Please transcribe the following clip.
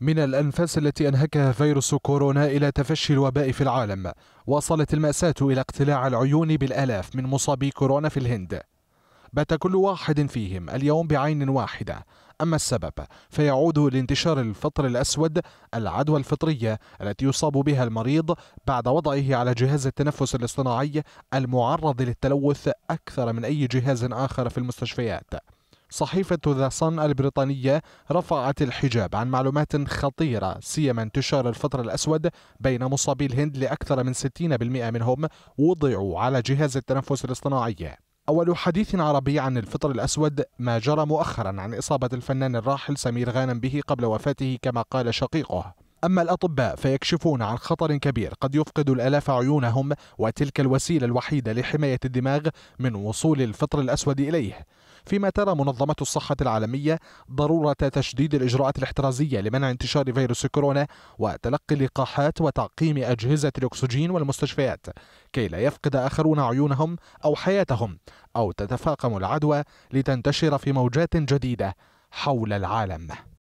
من الأنفاس التي أنهكها فيروس كورونا إلى تفشي الوباء في العالم وصلت المأساة إلى اقتلاع العيون بالآلاف من مصابي كورونا في الهند بات كل واحد فيهم اليوم بعين واحدة أما السبب فيعود لانتشار الفطر الأسود العدوى الفطرية التي يصاب بها المريض بعد وضعه على جهاز التنفس الاصطناعي المعرض للتلوث أكثر من أي جهاز آخر في المستشفيات صحيفة ذا صن البريطانية رفعت الحجاب عن معلومات خطيرة سيما انتشار الفطر الأسود بين مصابي الهند لأكثر من 60% منهم وضعوا على جهاز التنفس الاصطناعي أول حديث عربي عن الفطر الأسود ما جرى مؤخرا عن إصابة الفنان الراحل سمير غانم به قبل وفاته كما قال شقيقه أما الأطباء فيكشفون عن خطر كبير قد يفقد الألاف عيونهم وتلك الوسيلة الوحيدة لحماية الدماغ من وصول الفطر الأسود إليه فيما ترى منظمة الصحة العالمية ضرورة تشديد الإجراءات الاحترازية لمنع انتشار فيروس كورونا وتلقي اللقاحات وتعقيم أجهزة الأكسجين والمستشفيات كي لا يفقد آخرون عيونهم أو حياتهم أو تتفاقم العدوى لتنتشر في موجات جديدة حول العالم